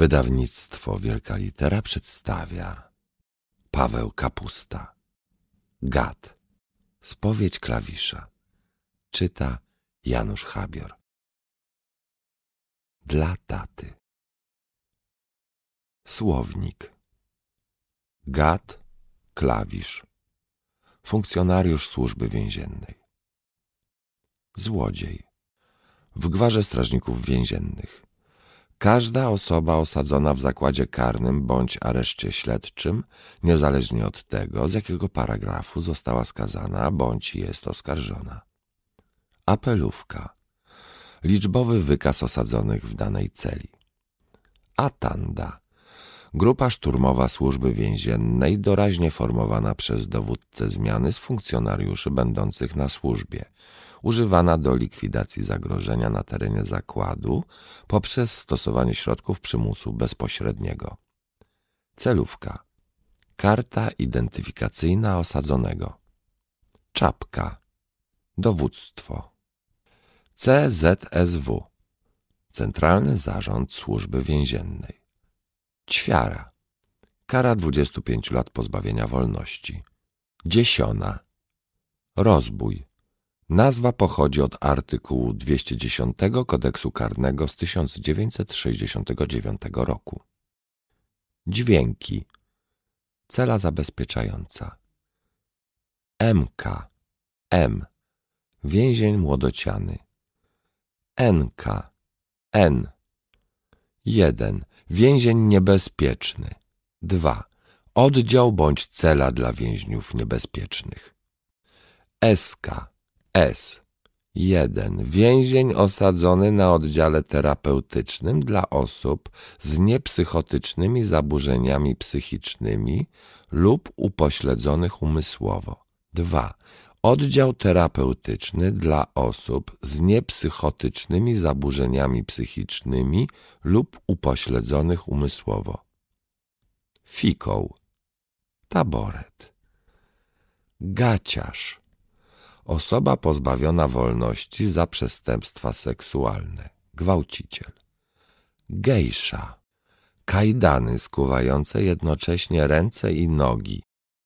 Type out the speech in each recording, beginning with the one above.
Wydawnictwo Wielka Litera przedstawia Paweł Kapusta Gad Spowiedź klawisza Czyta Janusz Habior Dla taty Słownik Gad Klawisz Funkcjonariusz służby więziennej Złodziej W gwarze strażników więziennych Każda osoba osadzona w zakładzie karnym bądź areszcie śledczym, niezależnie od tego, z jakiego paragrafu została skazana bądź jest oskarżona. Apelówka. Liczbowy wykaz osadzonych w danej celi. Atanda. Grupa szturmowa służby więziennej doraźnie formowana przez dowódcę zmiany z funkcjonariuszy będących na służbie – używana do likwidacji zagrożenia na terenie zakładu poprzez stosowanie środków przymusu bezpośredniego. Celówka. Karta identyfikacyjna osadzonego. Czapka. Dowództwo. CZSW. Centralny Zarząd Służby Więziennej. Ćwiara. Kara 25 lat pozbawienia wolności. Dziesiona. Rozbój. Nazwa pochodzi od artykułu 210 kodeksu karnego z 1969 roku. Dźwięki. Cela zabezpieczająca. MK. M. Więzień młodociany. NK. N. 1. Więzień niebezpieczny. 2. Oddział bądź cela dla więźniów niebezpiecznych. SK. S. 1. Więzień osadzony na oddziale terapeutycznym dla osób z niepsychotycznymi zaburzeniami psychicznymi lub upośledzonych umysłowo. 2. Oddział terapeutyczny dla osób z niepsychotycznymi zaburzeniami psychicznymi lub upośledzonych umysłowo. Fikoł. Taboret. Gaciarz Osoba pozbawiona wolności za przestępstwa seksualne. Gwałciciel. Gejsza. Kajdany skuwające jednocześnie ręce i nogi.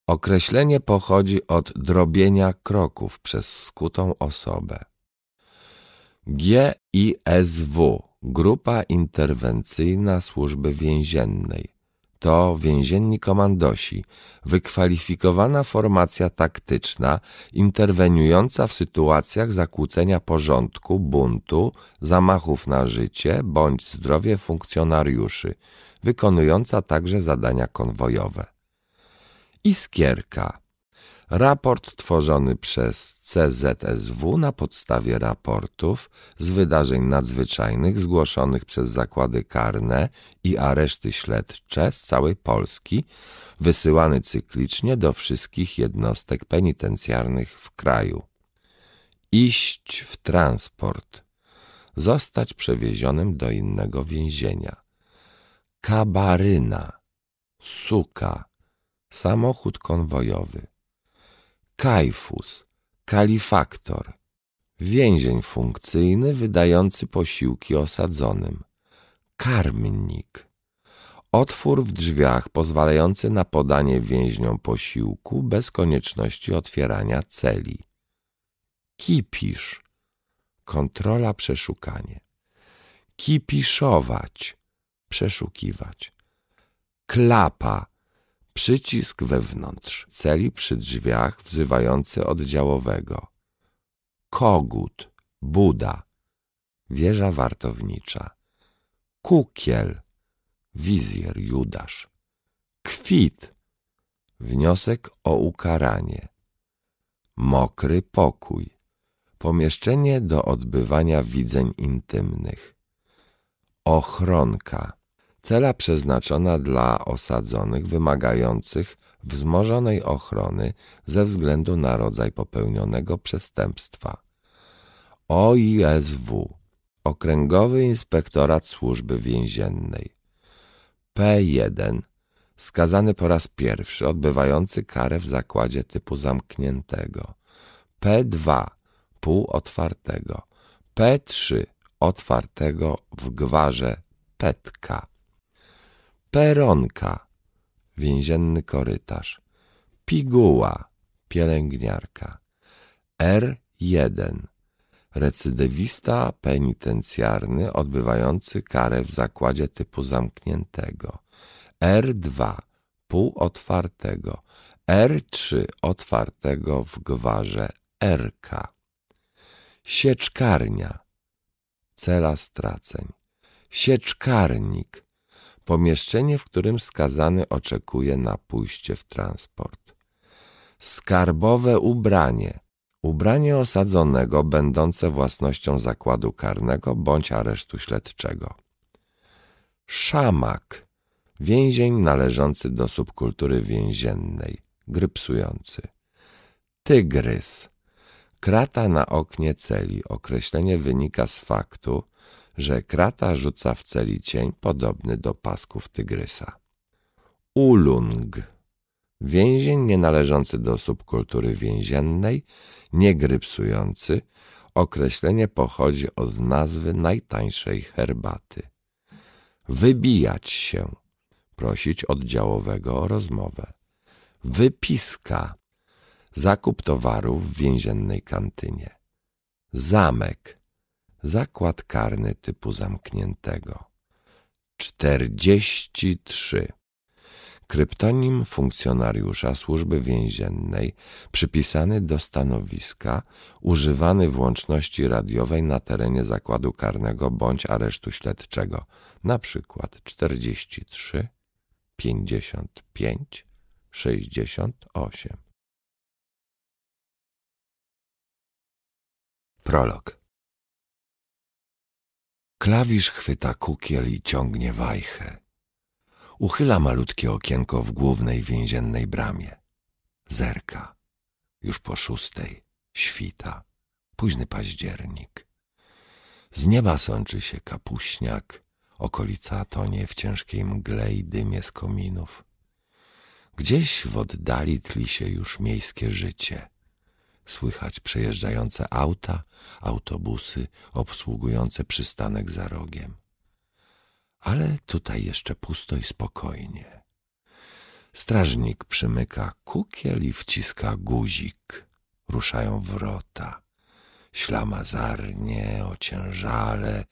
Określenie pochodzi od drobienia kroków przez skutą osobę. GISW Grupa Interwencyjna Służby Więziennej to więzienni komandosi, wykwalifikowana formacja taktyczna interweniująca w sytuacjach zakłócenia porządku, buntu, zamachów na życie bądź zdrowie funkcjonariuszy, wykonująca także zadania konwojowe. Iskierka – Raport tworzony przez CZSW na podstawie raportów z wydarzeń nadzwyczajnych zgłoszonych przez zakłady karne i areszty śledcze z całej Polski, wysyłany cyklicznie do wszystkich jednostek penitencjarnych w kraju. Iść w transport. Zostać przewiezionym do innego więzienia. Kabaryna. Suka. Samochód konwojowy Kajfus, kalifaktor, więzień funkcyjny wydający posiłki osadzonym, karmnik, otwór w drzwiach pozwalający na podanie więźniom posiłku bez konieczności otwierania celi, kipisz, kontrola przeszukanie, kipiszować, przeszukiwać, klapa, Przycisk wewnątrz celi przy drzwiach wzywający oddziałowego. Kogut, Buda, wieża wartownicza. Kukiel, wizjer Judasz. Kwit, wniosek o ukaranie. Mokry pokój, pomieszczenie do odbywania widzeń intymnych. Ochronka cela przeznaczona dla osadzonych wymagających wzmożonej ochrony ze względu na rodzaj popełnionego przestępstwa. OISW Okręgowy Inspektorat Służby Więziennej P1 Skazany po raz pierwszy odbywający karę w zakładzie typu zamkniętego P2 półotwartego P3 otwartego w gwarze petka peronka, więzienny korytarz, piguła, pielęgniarka, R1, recydywista penitencjarny odbywający karę w zakładzie typu zamkniętego, R2, półotwartego, R3 otwartego w gwarze RK. Sieczkarnia, cela straceń. Sieczkarnik, pomieszczenie, w którym skazany oczekuje na pójście w transport. Skarbowe ubranie. Ubranie osadzonego będące własnością zakładu karnego bądź aresztu śledczego. Szamak. Więzień należący do subkultury więziennej, grypsujący. Tygrys. Krata na oknie celi. Określenie wynika z faktu, że krata rzuca w celi cień podobny do pasków tygrysa. Ulung Więzień nienależący do subkultury więziennej, niegrypsujący, określenie pochodzi od nazwy najtańszej herbaty. Wybijać się, prosić oddziałowego o rozmowę. Wypiska, zakup towarów w więziennej kantynie. Zamek, zakład karny typu zamkniętego. 43. Kryptonim funkcjonariusza służby więziennej przypisany do stanowiska, używany w łączności radiowej na terenie zakładu karnego bądź aresztu śledczego, na przykład 43 55 68. Prolog Klawisz chwyta kukiel i ciągnie wajchę. Uchyla malutkie okienko w głównej więziennej bramie. Zerka. Już po szóstej. Świta. Późny październik. Z nieba sączy się kapuśniak. Okolica tonie w ciężkiej mgle i dymie z kominów. Gdzieś w oddali tli się już miejskie życie – Słychać przejeżdżające auta, autobusy obsługujące przystanek za rogiem. Ale tutaj jeszcze pusto i spokojnie. Strażnik przymyka kukiel i wciska guzik. Ruszają wrota. Ślamazarnie, ociężale,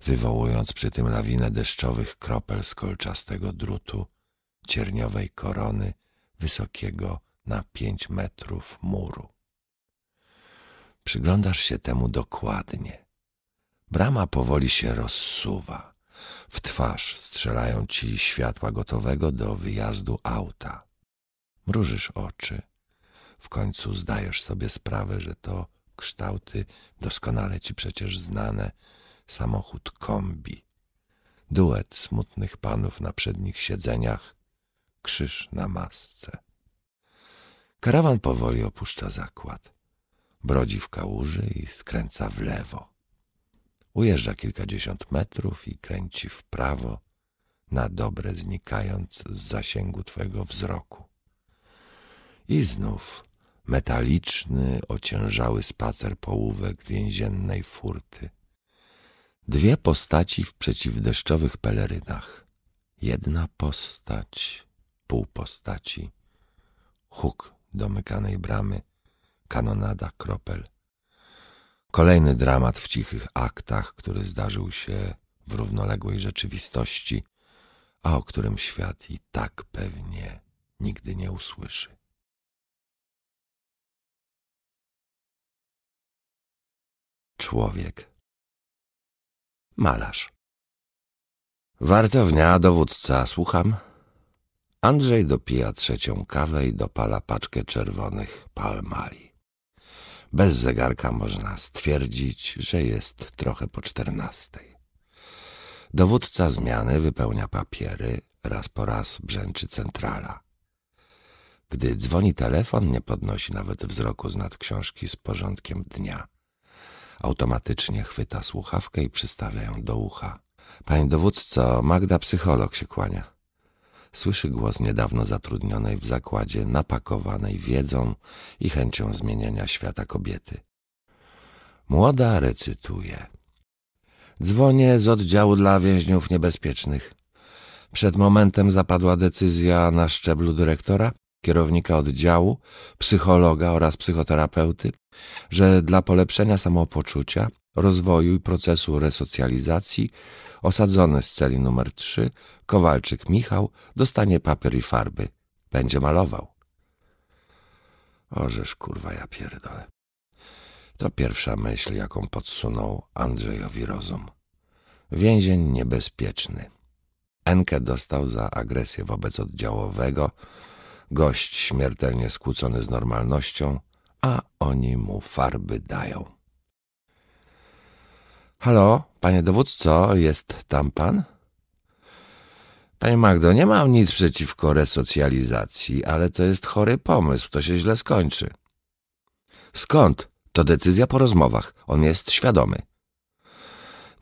wywołując przy tym lawinę deszczowych kropel z kolczastego drutu, cierniowej korony, wysokiego na pięć metrów muru. Przyglądasz się temu dokładnie. Brama powoli się rozsuwa. W twarz strzelają ci światła gotowego do wyjazdu auta. Mrużysz oczy. W końcu zdajesz sobie sprawę, że to kształty doskonale ci przecież znane. Samochód kombi. Duet smutnych panów na przednich siedzeniach. Krzyż na masce. Karawan powoli opuszcza zakład brodzi w kałuży i skręca w lewo. Ujeżdża kilkadziesiąt metrów i kręci w prawo, na dobre znikając z zasięgu twojego wzroku. I znów metaliczny, ociężały spacer połówek więziennej furty. Dwie postaci w przeciwdeszczowych pelerynach. Jedna postać, pół postaci, huk domykanej bramy – kanonada kropel. Kolejny dramat w cichych aktach, który zdarzył się w równoległej rzeczywistości, a o którym świat i tak pewnie nigdy nie usłyszy. Człowiek. Malarz. Wartownia, dowódca, słucham. Andrzej dopija trzecią kawę i dopala paczkę czerwonych palmali. Bez zegarka można stwierdzić, że jest trochę po czternastej. Dowódca zmiany wypełnia papiery, raz po raz brzęczy centrala. Gdy dzwoni telefon, nie podnosi nawet wzroku z książki z porządkiem dnia. Automatycznie chwyta słuchawkę i przystawia ją do ucha. Panie dowódco, Magda psycholog się kłania. Słyszy głos niedawno zatrudnionej w zakładzie, napakowanej wiedzą i chęcią zmienienia świata kobiety. Młoda recytuje. Dzwonię z oddziału dla więźniów niebezpiecznych. Przed momentem zapadła decyzja na szczeblu dyrektora, kierownika oddziału, psychologa oraz psychoterapeuty, że dla polepszenia samopoczucia rozwoju i procesu resocjalizacji osadzony z celi numer 3 Kowalczyk Michał dostanie papier i farby. Będzie malował. Ożeż kurwa ja pierdolę. To pierwsza myśl, jaką podsunął Andrzejowi rozum. Więzień niebezpieczny. Enkę dostał za agresję wobec oddziałowego, gość śmiertelnie skłócony z normalnością, a oni mu farby dają. Halo, panie dowódco, jest tam pan? Panie Magdo, nie mam nic przeciwko resocjalizacji, ale to jest chory pomysł, to się źle skończy. Skąd? To decyzja po rozmowach. On jest świadomy.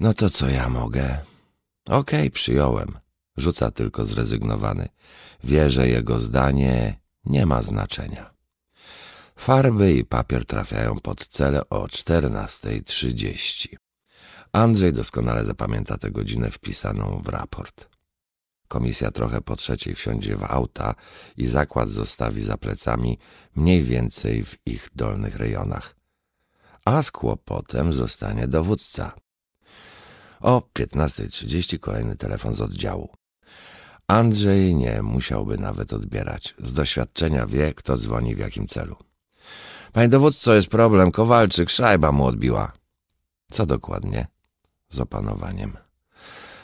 No to co ja mogę? Okej, okay, przyjąłem. Rzuca tylko zrezygnowany. Wie, że jego zdanie nie ma znaczenia. Farby i papier trafiają pod cele o 14.30. Andrzej doskonale zapamięta tę godzinę wpisaną w raport. Komisja trochę po trzeciej wsiądzie w auta i zakład zostawi za plecami mniej więcej w ich dolnych rejonach. A z kłopotem zostanie dowódca. O 15.30 kolejny telefon z oddziału. Andrzej nie musiałby nawet odbierać. Z doświadczenia wie, kto dzwoni w jakim celu. Panie dowódco, jest problem. Kowalczyk, szajba mu odbiła. Co dokładnie? z opanowaniem.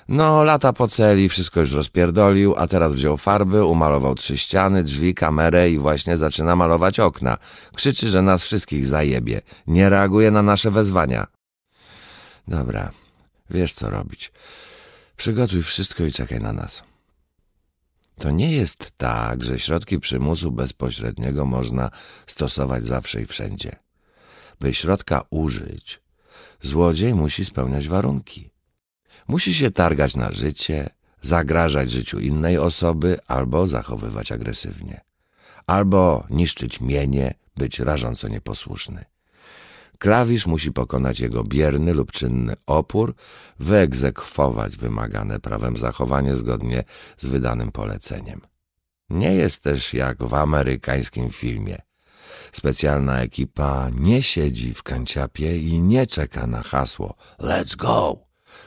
No, lata po celi, wszystko już rozpierdolił, a teraz wziął farby, umalował trzy ściany, drzwi, kamerę i właśnie zaczyna malować okna. Krzyczy, że nas wszystkich zajebie. Nie reaguje na nasze wezwania. Dobra, wiesz co robić. Przygotuj wszystko i czekaj na nas. To nie jest tak, że środki przymusu bezpośredniego można stosować zawsze i wszędzie. By środka użyć, złodziej musi spełniać warunki. Musi się targać na życie, zagrażać życiu innej osoby albo zachowywać agresywnie. Albo niszczyć mienie, być rażąco nieposłuszny. Klawisz musi pokonać jego bierny lub czynny opór, wyegzekwować wymagane prawem zachowanie zgodnie z wydanym poleceniem. Nie jest też jak w amerykańskim filmie – Specjalna ekipa nie siedzi w kanciapie i nie czeka na hasło Let's go!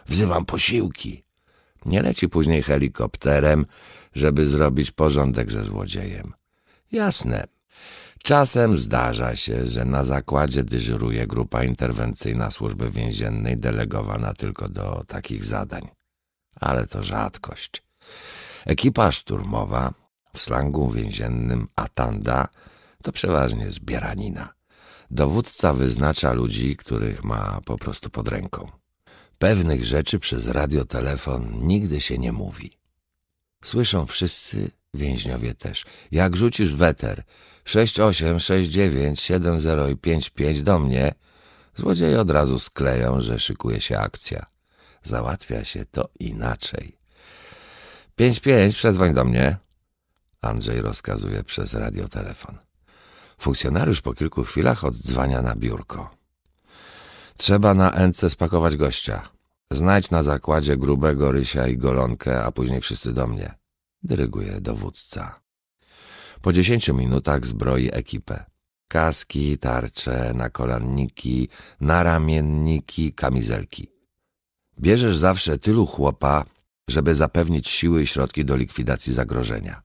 Wzywam posiłki! Nie leci później helikopterem, żeby zrobić porządek ze złodziejem. Jasne. Czasem zdarza się, że na zakładzie dyżuruje grupa interwencyjna służby więziennej delegowana tylko do takich zadań. Ale to rzadkość. Ekipa szturmowa, w slangu więziennym Atanda, to przeważnie zbieranina. Dowódca wyznacza ludzi, których ma po prostu pod ręką. Pewnych rzeczy przez radiotelefon nigdy się nie mówi. Słyszą wszyscy, więźniowie też. Jak rzucisz weter 68, 69, i 55 do mnie, złodzieje od razu skleją, że szykuje się akcja. Załatwia się to inaczej. 55, przezwoń do mnie. Andrzej rozkazuje przez radiotelefon. Funkcjonariusz po kilku chwilach oddzwania na biurko. Trzeba na Ence spakować gościa. Znajdź na zakładzie grubego rysia i golonkę, a później wszyscy do mnie. Dyryguje dowódca. Po dziesięciu minutach zbroi ekipę. Kaski, tarcze, nakolanniki, naramienniki, kamizelki. Bierzesz zawsze tylu chłopa, żeby zapewnić siły i środki do likwidacji zagrożenia.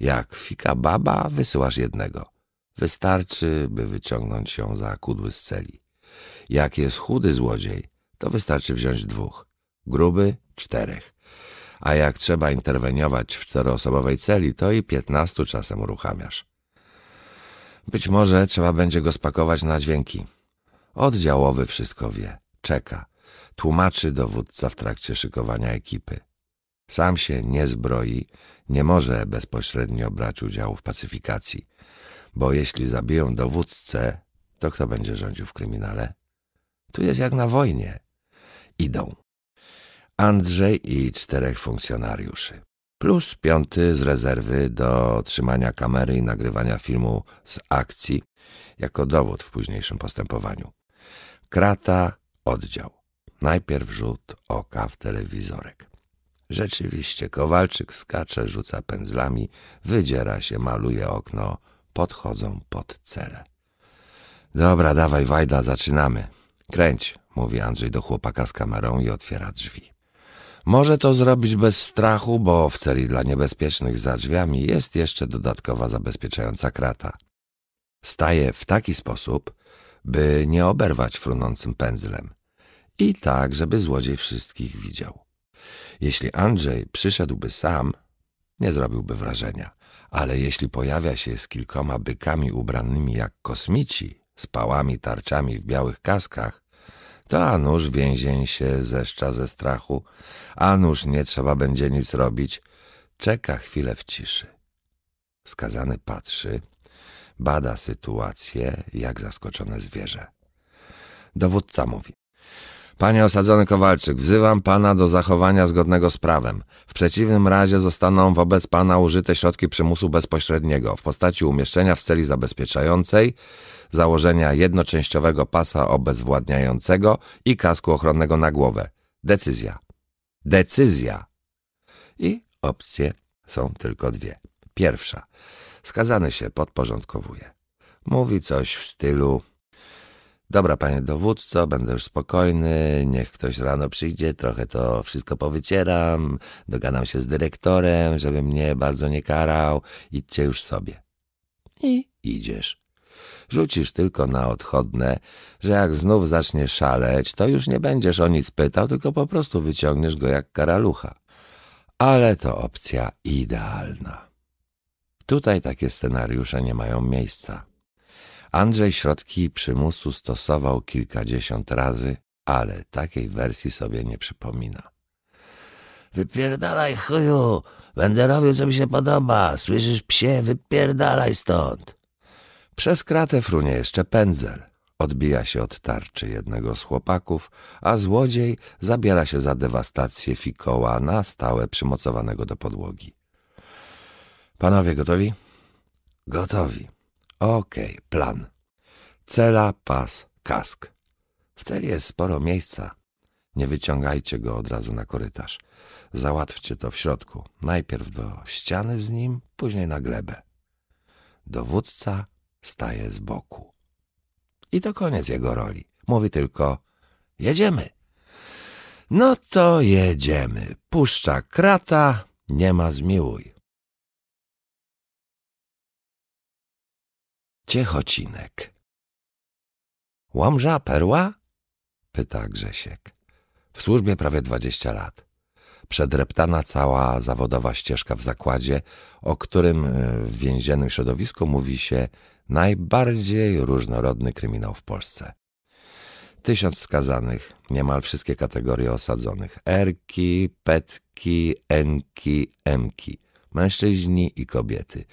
Jak fika baba, wysyłasz jednego. Wystarczy, by wyciągnąć ją za kudły z celi. Jak jest chudy złodziej, to wystarczy wziąć dwóch, gruby czterech. A jak trzeba interweniować w czteroosobowej celi, to i piętnastu czasem uruchamiasz. Być może trzeba będzie go spakować na dźwięki. Oddziałowy wszystko wie, czeka. Tłumaczy dowódca w trakcie szykowania ekipy. Sam się nie zbroi, nie może bezpośrednio brać udziału w pacyfikacji bo jeśli zabiją dowódcę, to kto będzie rządził w kryminale? Tu jest jak na wojnie. Idą. Andrzej i czterech funkcjonariuszy. Plus piąty z rezerwy do trzymania kamery i nagrywania filmu z akcji jako dowód w późniejszym postępowaniu. Krata, oddział. Najpierw rzut oka w telewizorek. Rzeczywiście, Kowalczyk skacze, rzuca pędzlami, wydziera się, maluje okno podchodzą pod cele. Dobra, dawaj Wajda, zaczynamy. Kręć, mówi Andrzej do chłopaka z kamerą i otwiera drzwi. Może to zrobić bez strachu, bo w celi dla niebezpiecznych za drzwiami jest jeszcze dodatkowa zabezpieczająca krata. Staje w taki sposób, by nie oberwać frunącym pędzlem. I tak, żeby złodziej wszystkich widział. Jeśli Andrzej przyszedłby sam, nie zrobiłby wrażenia. Ale jeśli pojawia się z kilkoma bykami ubranymi jak kosmici, z pałami tarczami w białych kaskach, to a nuż więzień się zeszcza ze strachu, a nuż nie trzeba będzie nic robić, czeka chwilę w ciszy. Skazany patrzy, bada sytuację jak zaskoczone zwierzę. Dowódca mówi. Panie osadzony Kowalczyk, wzywam pana do zachowania zgodnego z prawem. W przeciwnym razie zostaną wobec pana użyte środki przymusu bezpośredniego w postaci umieszczenia w celi zabezpieczającej, założenia jednoczęściowego pasa obezwładniającego i kasku ochronnego na głowę. Decyzja. Decyzja. I opcje są tylko dwie. Pierwsza. Skazany się podporządkowuje. Mówi coś w stylu Dobra, panie dowódco, będę już spokojny, niech ktoś rano przyjdzie, trochę to wszystko powycieram, dogadam się z dyrektorem, żeby mnie bardzo nie karał, idźcie już sobie. I idziesz. Rzucisz tylko na odchodne, że jak znów zacznie szaleć, to już nie będziesz o nic pytał, tylko po prostu wyciągniesz go jak karalucha. Ale to opcja idealna. Tutaj takie scenariusze nie mają miejsca. Andrzej środki przymusu stosował kilkadziesiąt razy, ale takiej wersji sobie nie przypomina. Wypierdalaj chuju, będę robił co mi się podoba, słyszysz psie, wypierdalaj stąd. Przez kratę frunie jeszcze pędzel. Odbija się od tarczy jednego z chłopaków, a złodziej zabiera się za dewastację fikoła na stałe przymocowanego do podłogi. Panowie gotowi? Gotowi. Okej, okay, plan. Cela, pas, kask. W celi jest sporo miejsca. Nie wyciągajcie go od razu na korytarz. Załatwcie to w środku. Najpierw do ściany z nim, później na glebę. Dowódca staje z boku. I to koniec jego roli. Mówi tylko jedziemy. No to jedziemy. Puszcza krata, nie ma zmiłuj. Ciechocinek. Łomża perła? pyta Grzesiek. W służbie prawie dwadzieścia lat. Przedreptana cała zawodowa ścieżka w zakładzie, o którym y, w więziennym środowisku mówi się najbardziej różnorodny kryminał w Polsce. Tysiąc skazanych, niemal wszystkie kategorie osadzonych. Erki, petki, enki, emki mężczyźni i kobiety,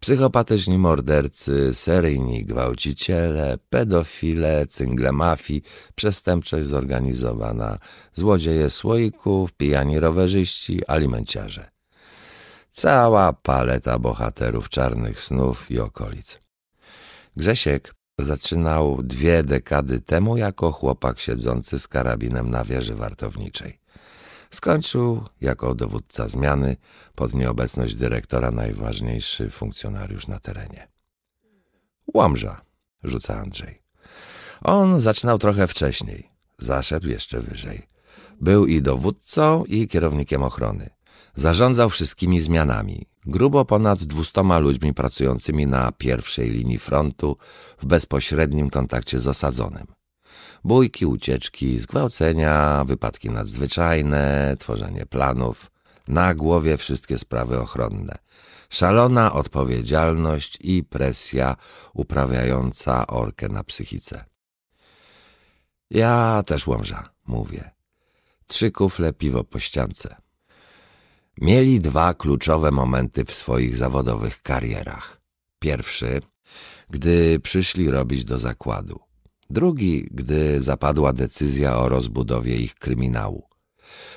psychopatyczni mordercy, seryjni gwałciciele, pedofile, cyngle mafii, przestępczość zorganizowana, złodzieje słoików, pijani rowerzyści, alimenciarze. Cała paleta bohaterów czarnych snów i okolic. Grzesiek zaczynał dwie dekady temu jako chłopak siedzący z karabinem na wieży wartowniczej. Skończył jako dowódca zmiany, pod nieobecność dyrektora najważniejszy funkcjonariusz na terenie. Łomża, rzuca Andrzej. On zaczynał trochę wcześniej. Zaszedł jeszcze wyżej. Był i dowódcą, i kierownikiem ochrony. Zarządzał wszystkimi zmianami. Grubo ponad dwustoma ludźmi pracującymi na pierwszej linii frontu w bezpośrednim kontakcie z osadzonym bójki, ucieczki, zgwałcenia, wypadki nadzwyczajne, tworzenie planów, na głowie wszystkie sprawy ochronne, szalona odpowiedzialność i presja uprawiająca orkę na psychice. Ja też łomża, mówię. Trzy kufle piwo po ściance. Mieli dwa kluczowe momenty w swoich zawodowych karierach. Pierwszy, gdy przyszli robić do zakładu drugi, gdy zapadła decyzja o rozbudowie ich kryminału.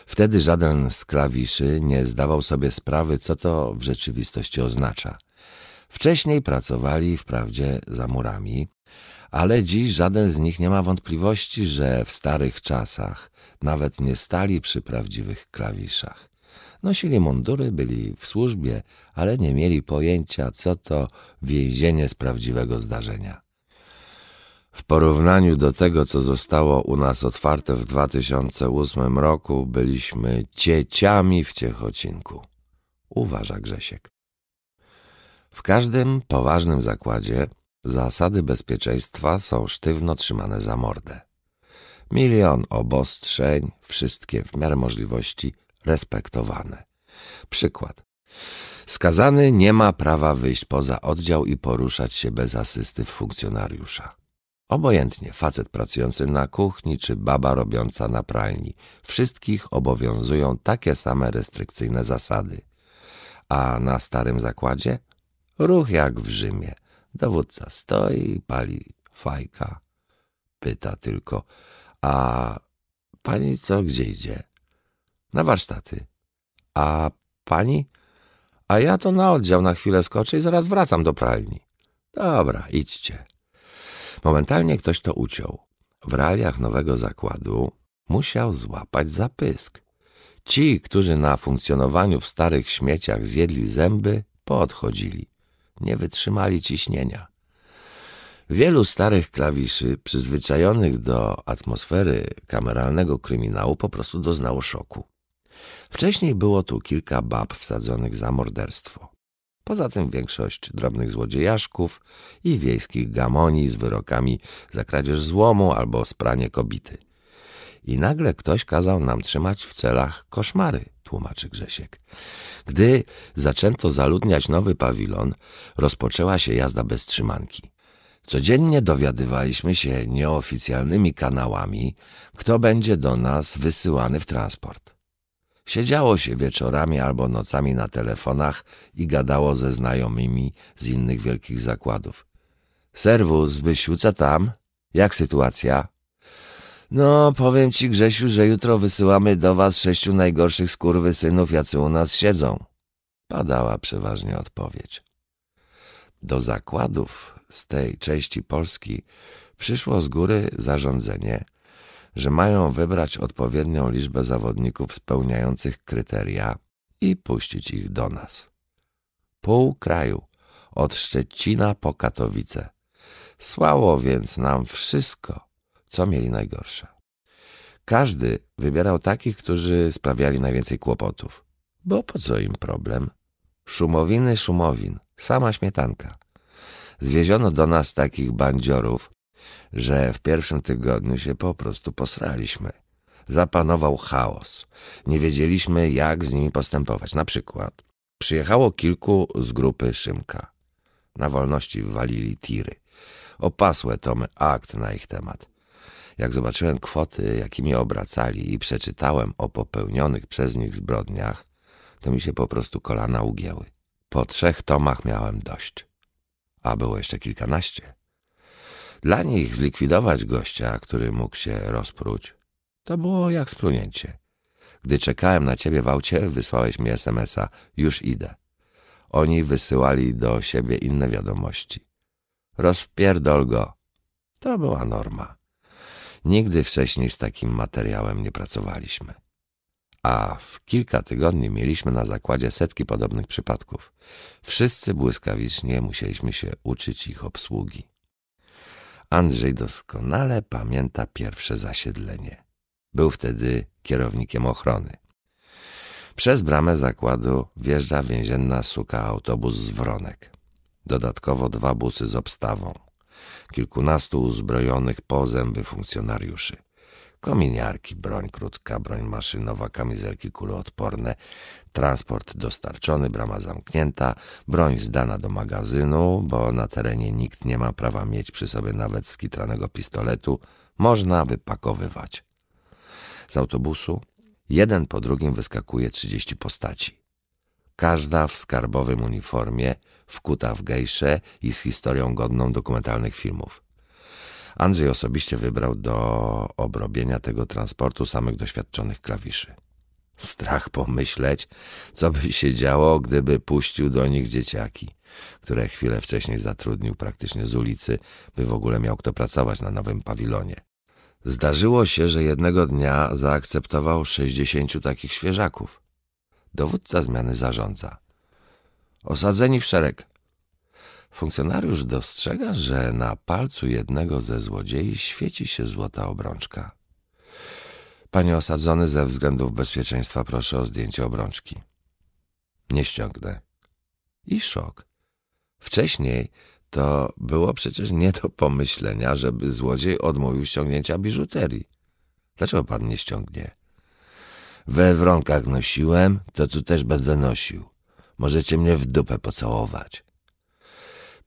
Wtedy żaden z klawiszy nie zdawał sobie sprawy, co to w rzeczywistości oznacza. Wcześniej pracowali wprawdzie za murami, ale dziś żaden z nich nie ma wątpliwości, że w starych czasach nawet nie stali przy prawdziwych klawiszach. Nosili mundury, byli w służbie, ale nie mieli pojęcia, co to więzienie z prawdziwego zdarzenia. W porównaniu do tego, co zostało u nas otwarte w 2008 roku, byliśmy cieciami w Ciechocinku, uważa Grzesiek. W każdym poważnym zakładzie zasady bezpieczeństwa są sztywno trzymane za mordę. Milion obostrzeń, wszystkie w miarę możliwości respektowane. Przykład. Skazany nie ma prawa wyjść poza oddział i poruszać się bez asysty funkcjonariusza. Obojętnie facet pracujący na kuchni czy baba robiąca na pralni, wszystkich obowiązują takie same restrykcyjne zasady. A na starym zakładzie? Ruch jak w Rzymie. Dowódca stoi, pali fajka. Pyta tylko, a pani co gdzie idzie? Na warsztaty. A pani? A ja to na oddział na chwilę skoczę i zaraz wracam do pralni. Dobra, idźcie. Momentalnie ktoś to uciął. W realiach nowego zakładu musiał złapać zapysk. Ci, którzy na funkcjonowaniu w starych śmieciach zjedli zęby, poodchodzili. Nie wytrzymali ciśnienia. Wielu starych klawiszy, przyzwyczajonych do atmosfery kameralnego kryminału, po prostu doznało szoku. Wcześniej było tu kilka bab wsadzonych za morderstwo. Poza tym większość drobnych złodziejaszków i wiejskich gamoni z wyrokami za kradzież złomu albo spranie kobity. I nagle ktoś kazał nam trzymać w celach koszmary, tłumaczy Grzesiek. Gdy zaczęto zaludniać nowy pawilon, rozpoczęła się jazda bez trzymanki. Codziennie dowiadywaliśmy się nieoficjalnymi kanałami, kto będzie do nas wysyłany w transport. Siedziało się wieczorami albo nocami na telefonach i gadało ze znajomymi z innych wielkich zakładów. Serwus, Zbysiu, co tam? Jak sytuacja? No, powiem ci, Grzesiu, że jutro wysyłamy do was sześciu najgorszych synów, jacy u nas siedzą. Padała przeważnie odpowiedź. Do zakładów z tej części Polski przyszło z góry zarządzenie, że mają wybrać odpowiednią liczbę zawodników spełniających kryteria i puścić ich do nas. Pół kraju, od Szczecina po Katowice. Słało więc nam wszystko, co mieli najgorsze. Każdy wybierał takich, którzy sprawiali najwięcej kłopotów. Bo po co im problem? Szumowiny, szumowin, sama śmietanka. Zwieziono do nas takich bandziorów, że w pierwszym tygodniu się po prostu posraliśmy. Zapanował chaos. Nie wiedzieliśmy, jak z nimi postępować. Na przykład przyjechało kilku z grupy Szymka. Na wolności walili tiry. Opasłe tomy akt na ich temat. Jak zobaczyłem kwoty, jakimi obracali i przeczytałem o popełnionych przez nich zbrodniach, to mi się po prostu kolana ugięły. Po trzech tomach miałem dość, a było jeszcze kilkanaście. Dla nich zlikwidować gościa, który mógł się rozpruć, to było jak splunięcie. Gdy czekałem na ciebie w aucie, wysłałeś mi SMS-a. Już idę. Oni wysyłali do siebie inne wiadomości. Rozpierdol go. To była norma. Nigdy wcześniej z takim materiałem nie pracowaliśmy. A w kilka tygodni mieliśmy na zakładzie setki podobnych przypadków. Wszyscy błyskawicznie musieliśmy się uczyć ich obsługi. Andrzej doskonale pamięta pierwsze zasiedlenie. Był wtedy kierownikiem ochrony. Przez bramę zakładu wjeżdża więzienna suka autobus z Wronek. Dodatkowo dwa busy z obstawą. Kilkunastu uzbrojonych po zęby funkcjonariuszy. Kominiarki, broń krótka, broń maszynowa, kamizelki kuloodporne, transport dostarczony, brama zamknięta, broń zdana do magazynu, bo na terenie nikt nie ma prawa mieć przy sobie nawet skitranego pistoletu, można wypakowywać. Z autobusu jeden po drugim wyskakuje trzydzieści postaci. Każda w skarbowym uniformie, wkuta w gejsze i z historią godną dokumentalnych filmów. Andrzej osobiście wybrał do obrobienia tego transportu samych doświadczonych klawiszy. Strach pomyśleć, co by się działo, gdyby puścił do nich dzieciaki, które chwilę wcześniej zatrudnił praktycznie z ulicy, by w ogóle miał kto pracować na nowym pawilonie. Zdarzyło się, że jednego dnia zaakceptował 60 takich świeżaków. Dowódca zmiany zarządza. Osadzeni w szereg. Funkcjonariusz dostrzega, że na palcu jednego ze złodziei świeci się złota obrączka. Panie osadzony, ze względów bezpieczeństwa proszę o zdjęcie obrączki. Nie ściągnę. I szok. Wcześniej to było przecież nie do pomyślenia, żeby złodziej odmówił ściągnięcia biżuterii. Dlaczego pan nie ściągnie? We wronkach nosiłem, to tu też będę nosił. Możecie mnie w dupę pocałować.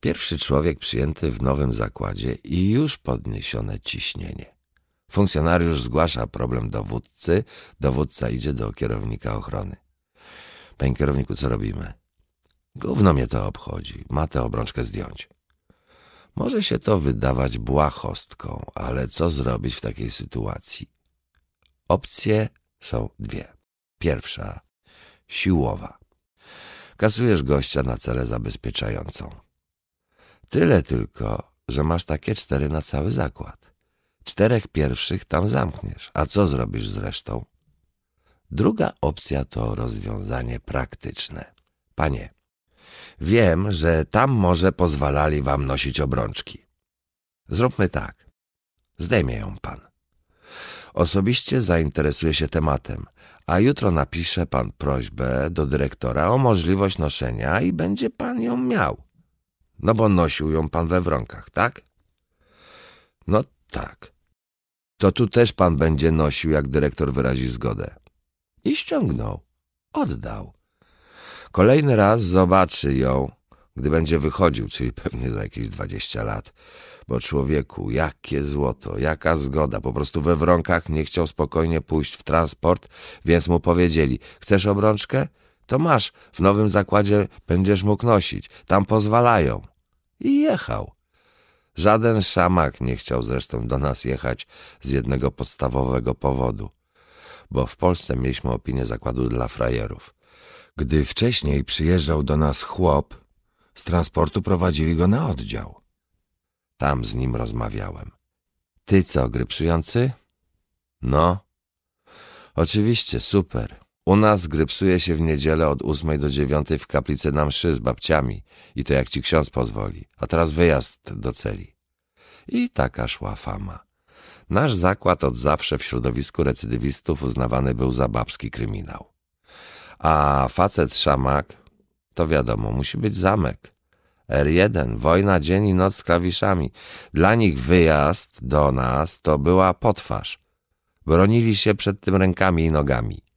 Pierwszy człowiek przyjęty w nowym zakładzie i już podniesione ciśnienie. Funkcjonariusz zgłasza problem dowódcy, dowódca idzie do kierownika ochrony. Panie kierowniku, co robimy? Gówno mnie to obchodzi, ma tę obrączkę zdjąć. Może się to wydawać błahostką, ale co zrobić w takiej sytuacji? Opcje są dwie. Pierwsza siłowa. Kasujesz gościa na celę zabezpieczającą. Tyle tylko, że masz takie cztery na cały zakład. Czterech pierwszych tam zamkniesz, a co zrobisz z resztą? Druga opcja to rozwiązanie praktyczne. Panie, wiem, że tam może pozwalali wam nosić obrączki. Zróbmy tak. Zdejmie ją pan. Osobiście zainteresuję się tematem, a jutro napisze pan prośbę do dyrektora o możliwość noszenia i będzie pan ją miał. No bo nosił ją pan we wronkach, tak? No tak. To tu też pan będzie nosił, jak dyrektor wyrazi zgodę. I ściągnął. Oddał. Kolejny raz zobaczy ją, gdy będzie wychodził, czyli pewnie za jakieś dwadzieścia lat. Bo człowieku, jakie złoto, jaka zgoda. Po prostu we wronkach nie chciał spokojnie pójść w transport, więc mu powiedzieli, chcesz obrączkę? To masz, w nowym zakładzie będziesz mógł nosić, tam pozwalają. I jechał. Żaden szamak nie chciał zresztą do nas jechać z jednego podstawowego powodu, bo w Polsce mieliśmy opinię zakładu dla frajerów. Gdy wcześniej przyjeżdżał do nas chłop, z transportu prowadzili go na oddział. Tam z nim rozmawiałem. Ty co, grypsujący? No. Oczywiście, super. U nas grypsuje się w niedzielę od ósmej do dziewiątej w kaplicy na mszy z babciami i to jak ci ksiądz pozwoli, a teraz wyjazd do celi. I taka szła fama. Nasz zakład od zawsze w środowisku recydywistów uznawany był za babski kryminał. A facet szamak, to wiadomo, musi być zamek. R1, wojna dzień i noc z klawiszami. Dla nich wyjazd do nas to była potwarz. Bronili się przed tym rękami i nogami.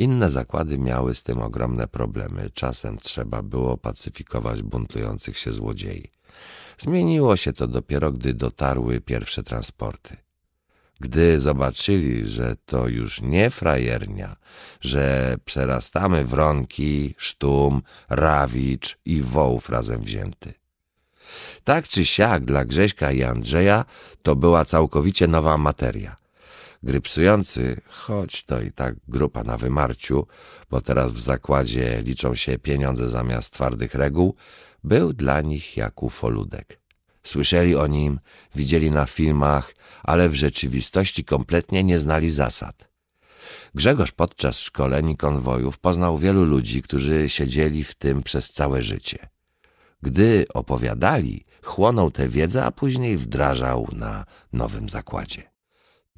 Inne zakłady miały z tym ogromne problemy. Czasem trzeba było pacyfikować buntujących się złodziei. Zmieniło się to dopiero, gdy dotarły pierwsze transporty. Gdy zobaczyli, że to już nie frajernia, że przerastamy Wronki, Sztum, Rawicz i Wołów razem wzięty. Tak czy siak dla Grześka i Andrzeja to była całkowicie nowa materia grypsujący, choć to i tak grupa na wymarciu, bo teraz w zakładzie liczą się pieniądze zamiast twardych reguł, był dla nich jak ufoludek. Słyszeli o nim, widzieli na filmach, ale w rzeczywistości kompletnie nie znali zasad. Grzegorz podczas szkoleń i konwojów poznał wielu ludzi, którzy siedzieli w tym przez całe życie. Gdy opowiadali, chłonął tę wiedzę, a później wdrażał na nowym zakładzie.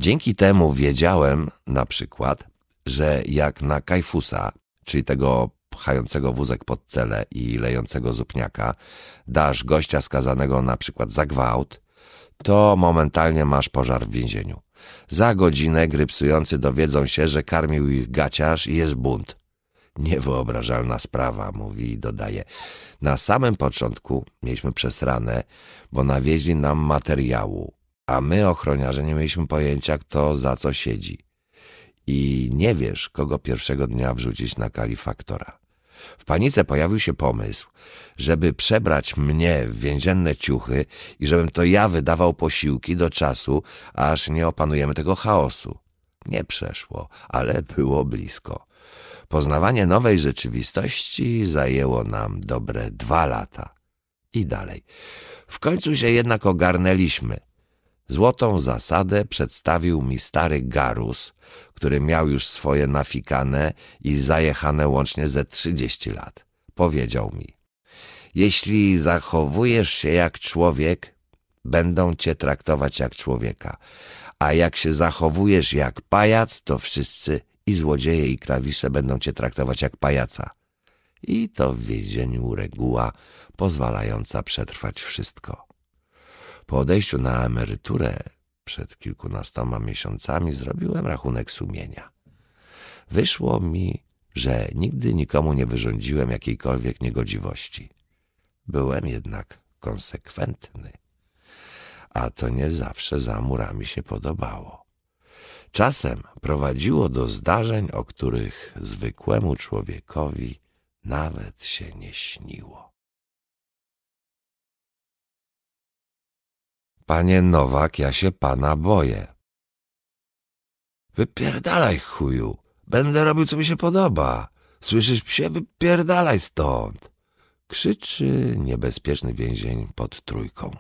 Dzięki temu wiedziałem na przykład, że jak na Kajfusa, czyli tego pchającego wózek pod cele i lejącego zupniaka, dasz gościa skazanego na przykład za gwałt, to momentalnie masz pożar w więzieniu. Za godzinę grypsujący dowiedzą się, że karmił ich gaciarz i jest bunt. Niewyobrażalna sprawa, mówi i dodaje. Na samym początku mieliśmy przesrane, bo nawieźli nam materiału, a my, ochroniarze, nie mieliśmy pojęcia, kto za co siedzi. I nie wiesz, kogo pierwszego dnia wrzucić na kalifaktora. W panice pojawił się pomysł, żeby przebrać mnie w więzienne ciuchy i żebym to ja wydawał posiłki do czasu, aż nie opanujemy tego chaosu. Nie przeszło, ale było blisko. Poznawanie nowej rzeczywistości zajęło nam dobre dwa lata. I dalej. W końcu się jednak ogarnęliśmy – Złotą zasadę przedstawił mi stary Garus, który miał już swoje nafikane i zajechane łącznie ze trzydzieści lat. Powiedział mi, jeśli zachowujesz się jak człowiek, będą cię traktować jak człowieka, a jak się zachowujesz jak pajac, to wszyscy i złodzieje i krawisze będą cię traktować jak pajaca. I to w więzieniu reguła pozwalająca przetrwać wszystko. Po odejściu na emeryturę przed kilkunastoma miesiącami zrobiłem rachunek sumienia. Wyszło mi, że nigdy nikomu nie wyrządziłem jakiejkolwiek niegodziwości. Byłem jednak konsekwentny. A to nie zawsze za murami się podobało. Czasem prowadziło do zdarzeń, o których zwykłemu człowiekowi nawet się nie śniło. Panie Nowak, ja się pana boję. Wypierdalaj, chuju. Będę robił, co mi się podoba. Słyszysz psie? Wypierdalaj stąd. Krzyczy niebezpieczny więzień pod trójką.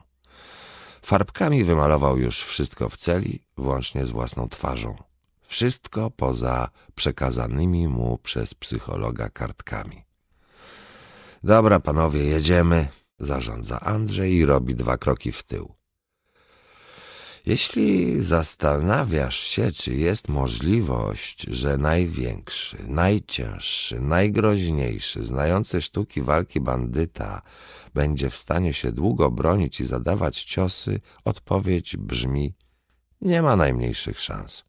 Farbkami wymalował już wszystko w celi, włącznie z własną twarzą. Wszystko poza przekazanymi mu przez psychologa kartkami. Dobra, panowie, jedziemy, zarządza Andrzej i robi dwa kroki w tył. Jeśli zastanawiasz się, czy jest możliwość, że największy, najcięższy, najgroźniejszy, znający sztuki walki bandyta będzie w stanie się długo bronić i zadawać ciosy, odpowiedź brzmi nie ma najmniejszych szans.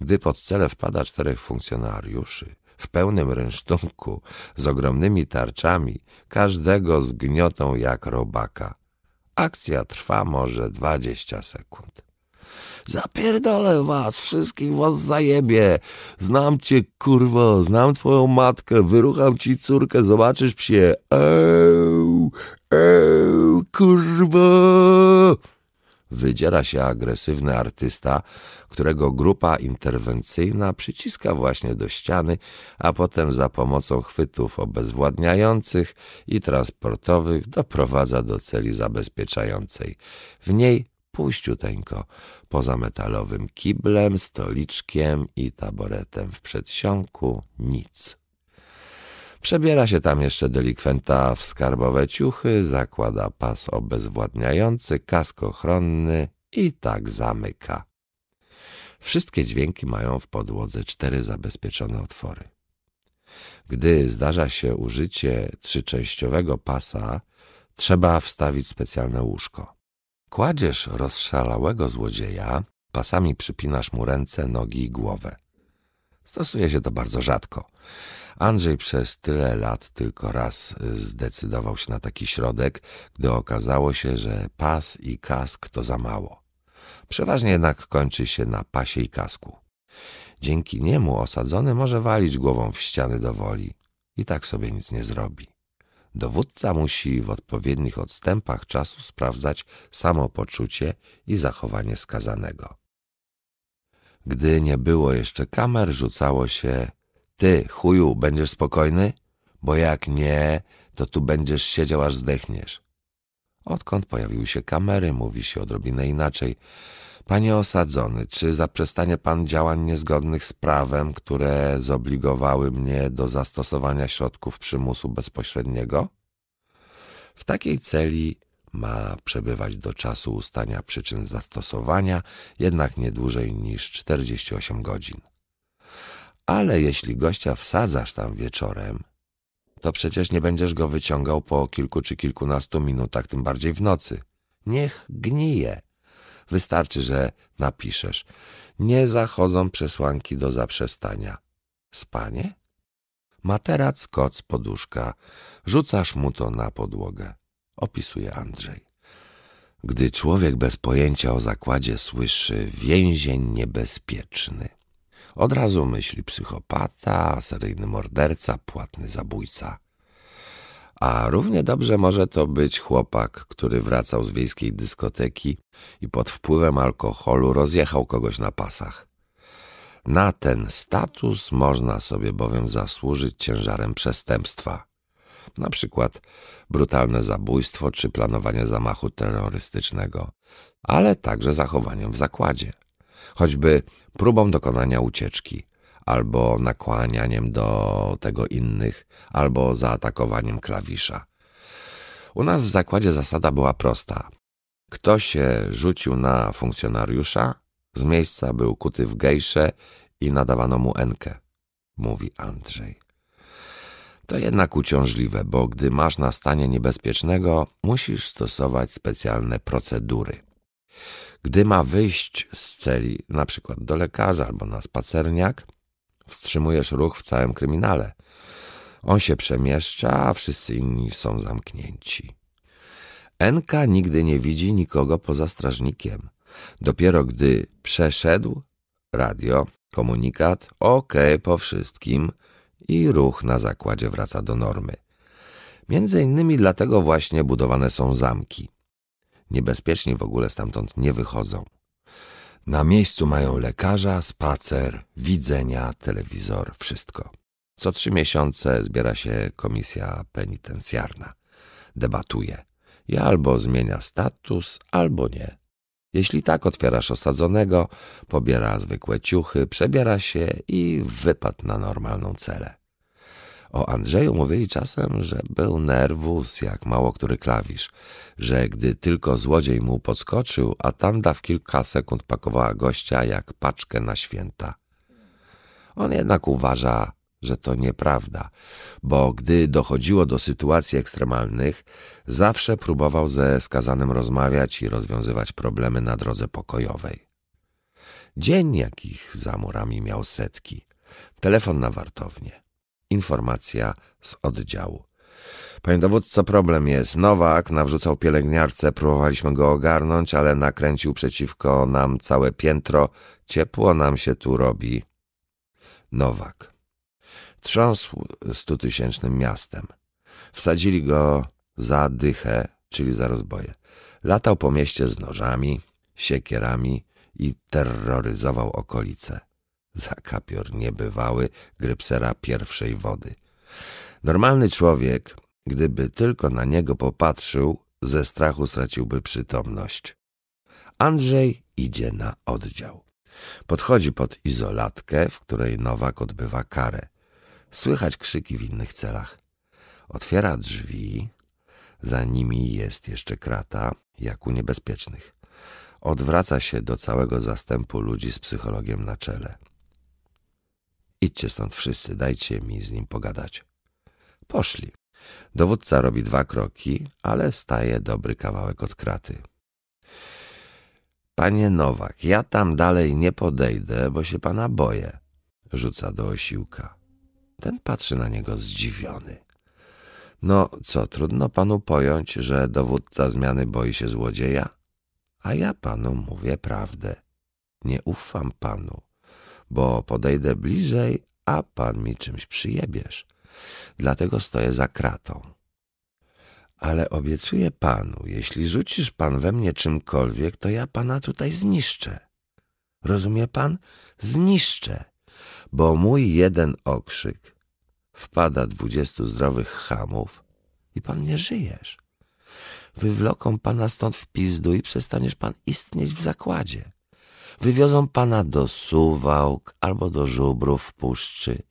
Gdy pod cele wpada czterech funkcjonariuszy, w pełnym rynsztunku, z ogromnymi tarczami, każdego zgniotą jak robaka. Akcja trwa może 20 sekund. Zapierdolę was, wszystkich was zajebie. Znam cię, kurwo, znam twoją matkę, wyrucham ci córkę, zobaczysz psie. Eee, eee, kurwo! wydziera się agresywny artysta, którego grupa interwencyjna przyciska właśnie do ściany, a potem za pomocą chwytów obezwładniających i transportowych doprowadza do celi zabezpieczającej. W niej puściuteńko, poza metalowym kiblem, stoliczkiem i taboretem w przedsionku nic. Przebiera się tam jeszcze delikwenta w skarbowe ciuchy, zakłada pas obezwładniający, kask ochronny i tak zamyka. Wszystkie dźwięki mają w podłodze cztery zabezpieczone otwory. Gdy zdarza się użycie trzyczęściowego pasa, trzeba wstawić specjalne łóżko. Kładziesz rozszalałego złodzieja, pasami przypinasz mu ręce, nogi i głowę stosuje się to bardzo rzadko. Andrzej przez tyle lat tylko raz y, zdecydował się na taki środek, gdy okazało się, że pas i kask to za mało. Przeważnie jednak kończy się na pasie i kasku. Dzięki niemu osadzony może walić głową w ściany do woli i tak sobie nic nie zrobi. Dowódca musi w odpowiednich odstępach czasu sprawdzać samopoczucie i zachowanie skazanego. Gdy nie było jeszcze kamer, rzucało się Ty, chuju, będziesz spokojny? Bo jak nie, to tu będziesz siedział, aż zdechniesz. Odkąd pojawiły się kamery, mówi się odrobinę inaczej. Panie osadzony, czy zaprzestanie pan działań niezgodnych z prawem, które zobligowały mnie do zastosowania środków przymusu bezpośredniego? W takiej celi ma przebywać do czasu ustania przyczyn zastosowania, jednak nie dłużej niż 48 godzin. Ale jeśli gościa wsadzasz tam wieczorem, to przecież nie będziesz go wyciągał po kilku czy kilkunastu minutach, tym bardziej w nocy. Niech gnije. Wystarczy, że napiszesz. Nie zachodzą przesłanki do zaprzestania. Spanie? Materac, koc, poduszka. Rzucasz mu to na podłogę opisuje Andrzej. Gdy człowiek bez pojęcia o zakładzie słyszy więzień niebezpieczny, od razu myśli psychopata, seryjny morderca, płatny zabójca. A równie dobrze może to być chłopak, który wracał z wiejskiej dyskoteki i pod wpływem alkoholu rozjechał kogoś na pasach. Na ten status można sobie bowiem zasłużyć ciężarem przestępstwa – na przykład brutalne zabójstwo czy planowanie zamachu terrorystycznego, ale także zachowaniem w zakładzie, choćby próbą dokonania ucieczki, albo nakłanianiem do tego innych, albo zaatakowaniem klawisza. U nas w zakładzie zasada była prosta. Kto się rzucił na funkcjonariusza, z miejsca był kuty w gejsze i nadawano mu enkę, mówi Andrzej. To jednak uciążliwe, bo gdy masz na stanie niebezpiecznego, musisz stosować specjalne procedury. Gdy ma wyjść z celi, na przykład do lekarza albo na spacerniak, wstrzymujesz ruch w całym kryminale. On się przemieszcza, a wszyscy inni są zamknięci. Enka nigdy nie widzi nikogo poza strażnikiem. Dopiero gdy przeszedł radio, komunikat, okej, okay, po wszystkim – i ruch na zakładzie wraca do normy. Między innymi dlatego właśnie budowane są zamki. Niebezpieczni w ogóle stamtąd nie wychodzą. Na miejscu mają lekarza, spacer, widzenia, telewizor, wszystko. Co trzy miesiące zbiera się komisja penitencjarna. Debatuje i albo zmienia status, albo nie. Jeśli tak, otwierasz osadzonego, pobiera zwykłe ciuchy, przebiera się i wypadł na normalną celę. O Andrzeju mówili czasem, że był nerwus jak mało który klawisz, że gdy tylko złodziej mu podskoczył, a tanda w kilka sekund pakowała gościa jak paczkę na święta. On jednak uważa, że to nieprawda, bo gdy dochodziło do sytuacji ekstremalnych, zawsze próbował ze skazanym rozmawiać i rozwiązywać problemy na drodze pokojowej. Dzień jakich za murami miał setki. Telefon na wartownię. Informacja z oddziału. Panie dowódco, problem jest. Nowak nawrzucał pielęgniarce, próbowaliśmy go ogarnąć, ale nakręcił przeciwko nam całe piętro. Ciepło nam się tu robi. Nowak. Trząsł stutysięcznym miastem. Wsadzili go za dychę, czyli za rozboje. Latał po mieście z nożami, siekierami i terroryzował okolice. Zakapior niebywały grypsera pierwszej wody. Normalny człowiek, gdyby tylko na niego popatrzył, ze strachu straciłby przytomność. Andrzej idzie na oddział. Podchodzi pod izolatkę, w której Nowak odbywa karę. Słychać krzyki w innych celach. Otwiera drzwi, za nimi jest jeszcze krata, jak u niebezpiecznych. Odwraca się do całego zastępu ludzi z psychologiem na czele. Idźcie stąd wszyscy, dajcie mi z nim pogadać. Poszli. Dowódca robi dwa kroki, ale staje dobry kawałek od kraty. Panie Nowak, ja tam dalej nie podejdę, bo się pana boję, rzuca do osiłka. Ten patrzy na niego zdziwiony. No co, trudno panu pojąć, że dowódca zmiany boi się złodzieja? A ja panu mówię prawdę. Nie ufam panu, bo podejdę bliżej, a pan mi czymś przyjebiesz. Dlatego stoję za kratą. Ale obiecuję panu, jeśli rzucisz pan we mnie czymkolwiek, to ja pana tutaj zniszczę. Rozumie pan? Zniszczę bo mój jeden okrzyk wpada dwudziestu zdrowych chamów i pan nie żyjesz. Wywloką pana stąd w pizdu i przestaniesz pan istnieć w zakładzie. Wywiozą pana do Suwałk albo do Żubrów w puszczy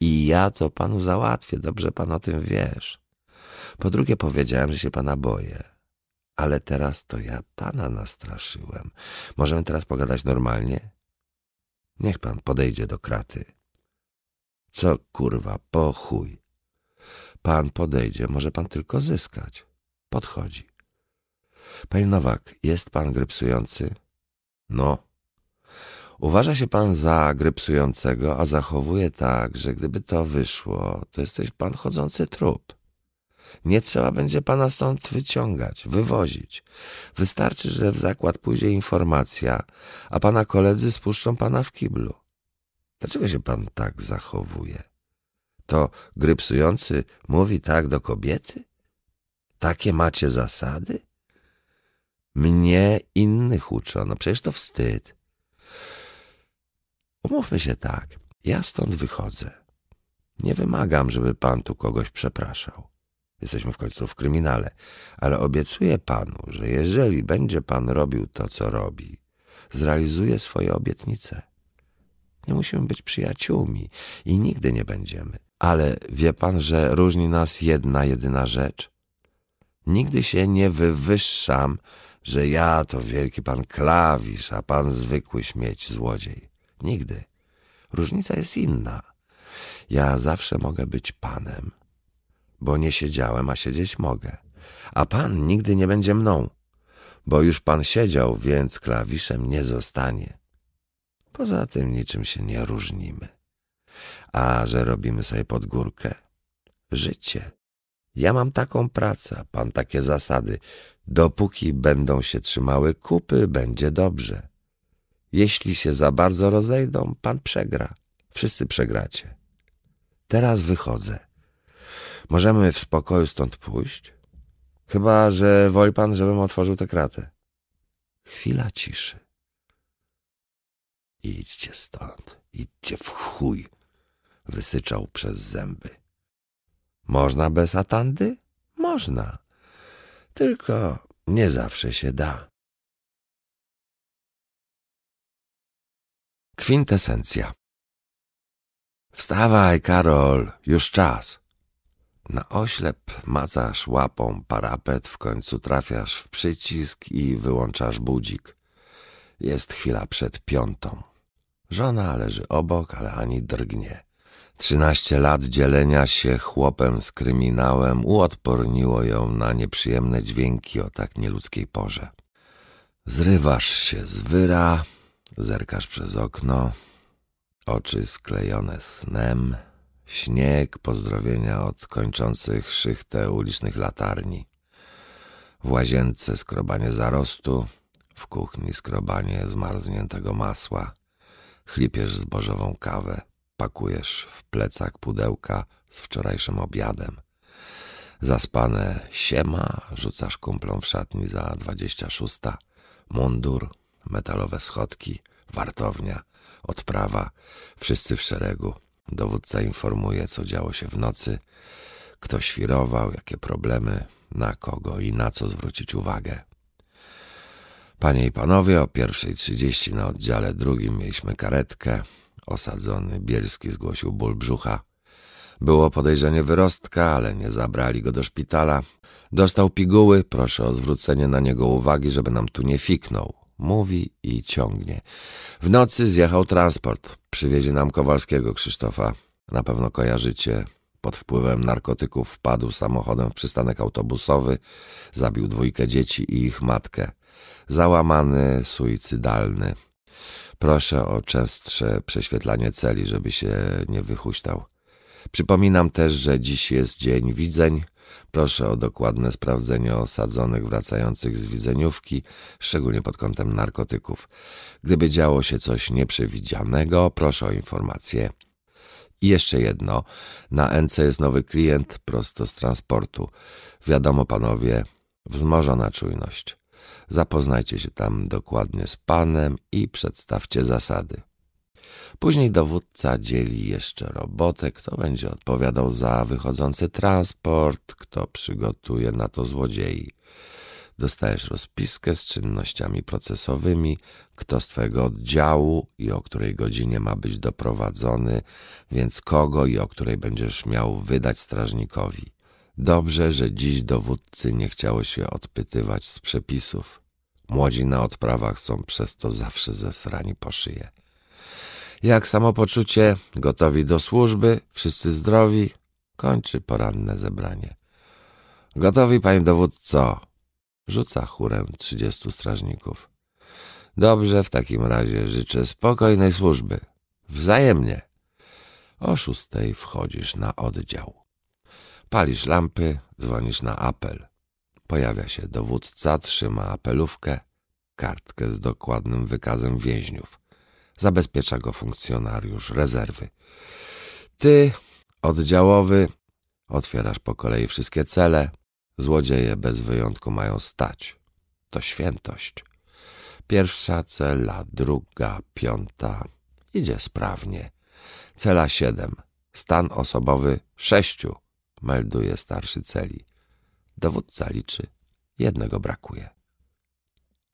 i ja to panu załatwię, dobrze pan o tym wiesz. Po drugie powiedziałem, że się pana boję. Ale teraz to ja pana nastraszyłem. Możemy teraz pogadać normalnie? Niech pan podejdzie do kraty. Co kurwa, po chuj. Pan podejdzie, może pan tylko zyskać. Podchodzi. Panie Nowak, jest pan grypsujący? No. Uważa się pan za grypsującego, a zachowuje tak, że gdyby to wyszło, to jesteś pan chodzący trup. Nie trzeba będzie pana stąd wyciągać, wywozić. Wystarczy, że w zakład pójdzie informacja, a pana koledzy spuszczą pana w kiblu. Dlaczego się pan tak zachowuje? To grypsujący mówi tak do kobiety? Takie macie zasady? Mnie innych uczono, przecież to wstyd. Umówmy się tak, ja stąd wychodzę. Nie wymagam, żeby pan tu kogoś przepraszał. Jesteśmy w końcu w kryminale. Ale obiecuję panu, że jeżeli będzie pan robił to, co robi, zrealizuje swoje obietnice. Nie musimy być przyjaciółmi i nigdy nie będziemy. Ale wie pan, że różni nas jedna, jedyna rzecz? Nigdy się nie wywyższam, że ja to wielki pan klawisz, a pan zwykły śmieć złodziej. Nigdy. Różnica jest inna. Ja zawsze mogę być panem bo nie siedziałem, a siedzieć mogę. A pan nigdy nie będzie mną, bo już pan siedział, więc klawiszem nie zostanie. Poza tym niczym się nie różnimy. A że robimy sobie pod górkę? Życie. Ja mam taką pracę, pan takie zasady. Dopóki będą się trzymały kupy, będzie dobrze. Jeśli się za bardzo rozejdą, pan przegra. Wszyscy przegracie. Teraz wychodzę. Możemy w spokoju stąd pójść? Chyba, że woli pan, żebym otworzył tę kratę. Chwila ciszy. Idźcie stąd, idźcie w chuj, wysyczał przez zęby. Można bez atandy? Można. Tylko nie zawsze się da. Kwintesencja Wstawaj, Karol, już czas. Na oślep macasz łapą parapet, w końcu trafiasz w przycisk i wyłączasz budzik. Jest chwila przed piątą. Żona leży obok, ale ani drgnie. Trzynaście lat dzielenia się chłopem z kryminałem uodporniło ją na nieprzyjemne dźwięki o tak nieludzkiej porze. Zrywasz się z wyra, zerkasz przez okno, oczy sklejone snem. Śnieg, pozdrowienia od kończących szychtę ulicznych latarni. W łazience skrobanie zarostu, w kuchni skrobanie zmarzniętego masła. Chlipiesz zbożową kawę, pakujesz w plecach pudełka z wczorajszym obiadem. Zaspane siema rzucasz kumplą w szatni za 26. Mundur, metalowe schodki, wartownia, odprawa, wszyscy w szeregu Dowódca informuje, co działo się w nocy, kto świrował, jakie problemy, na kogo i na co zwrócić uwagę. Panie i panowie, o 1.30 na oddziale drugim mieliśmy karetkę. Osadzony Bielski zgłosił ból brzucha. Było podejrzenie wyrostka, ale nie zabrali go do szpitala. Dostał piguły, proszę o zwrócenie na niego uwagi, żeby nam tu nie fiknął. Mówi i ciągnie. W nocy zjechał transport. Przywiezie nam Kowalskiego Krzysztofa. Na pewno kojarzycie. Pod wpływem narkotyków wpadł samochodem w przystanek autobusowy. Zabił dwójkę dzieci i ich matkę. Załamany, suicydalny. Proszę o częstsze prześwietlanie celi, żeby się nie wychuśtał. Przypominam też, że dziś jest dzień widzeń, Proszę o dokładne sprawdzenie osadzonych wracających z widzeniówki, szczególnie pod kątem narkotyków. Gdyby działo się coś nieprzewidzianego, proszę o informację. I jeszcze jedno. Na NC jest nowy klient prosto z transportu. Wiadomo, panowie, wzmożona czujność. Zapoznajcie się tam dokładnie z panem i przedstawcie zasady. Później dowódca dzieli jeszcze robotę, kto będzie odpowiadał za wychodzący transport, kto przygotuje na to złodziei. Dostajesz rozpiskę z czynnościami procesowymi, kto z twojego oddziału i o której godzinie ma być doprowadzony, więc kogo i o której będziesz miał wydać strażnikowi. Dobrze, że dziś dowódcy nie chciało się odpytywać z przepisów. Młodzi na odprawach są przez to zawsze zesrani po szyję. Jak samopoczucie? Gotowi do służby? Wszyscy zdrowi? Kończy poranne zebranie. Gotowi, panie dowódco! Rzuca chórem trzydziestu strażników. Dobrze, w takim razie życzę spokojnej służby. Wzajemnie. O szóstej wchodzisz na oddział. Palisz lampy, dzwonisz na apel. Pojawia się dowódca, trzyma apelówkę, kartkę z dokładnym wykazem więźniów. Zabezpiecza go funkcjonariusz rezerwy. Ty, oddziałowy, otwierasz po kolei wszystkie cele. Złodzieje bez wyjątku mają stać. To świętość. Pierwsza cela, druga, piąta. Idzie sprawnie. Cela siedem. Stan osobowy sześciu, melduje starszy celi. Dowódca liczy. Jednego brakuje.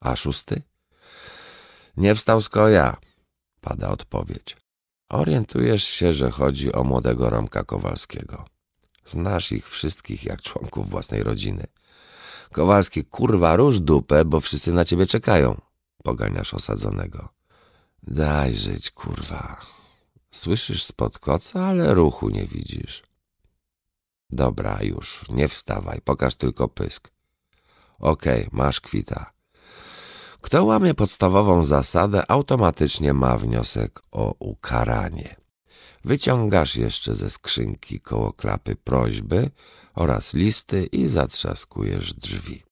A szósty? Nie wstał z koja. Pada odpowiedź. Orientujesz się, że chodzi o młodego Romka Kowalskiego. Znasz ich wszystkich jak członków własnej rodziny. Kowalski, kurwa, róż dupę, bo wszyscy na ciebie czekają. Poganiasz osadzonego. Daj żyć, kurwa. Słyszysz spod koca, ale ruchu nie widzisz. Dobra, już, nie wstawaj, pokaż tylko pysk. Okej, okay, masz kwita. Kto łamie podstawową zasadę, automatycznie ma wniosek o ukaranie. Wyciągasz jeszcze ze skrzynki koło klapy prośby oraz listy i zatrzaskujesz drzwi.